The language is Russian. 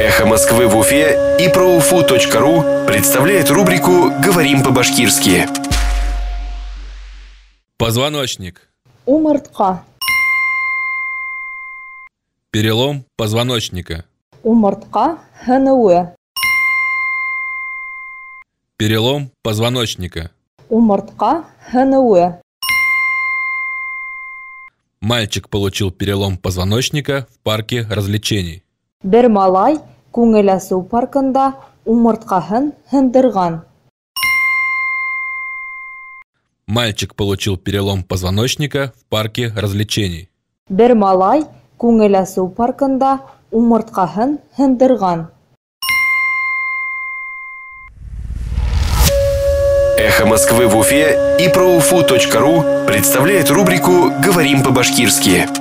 «Эхо Москвы» в Уфе и проуфу.ру представляет рубрику «Говорим по-башкирски». Позвоночник. Умартка. Перелом позвоночника. Умартка ХНУЭ. Перелом позвоночника. Умартка ХНУЭ. Мальчик получил перелом позвоночника в парке развлечений. Бер малай Күңел асыу паркында умыртқаһын һындырған. Мальчик получил перелом позвоночника в парке развлечений. Бер малай Күңел асыу паркында умыртқаһын һындырған. Эхо Москвы в Уфе и проуфу.ру представляет рубрику «Говорим по-башкирски».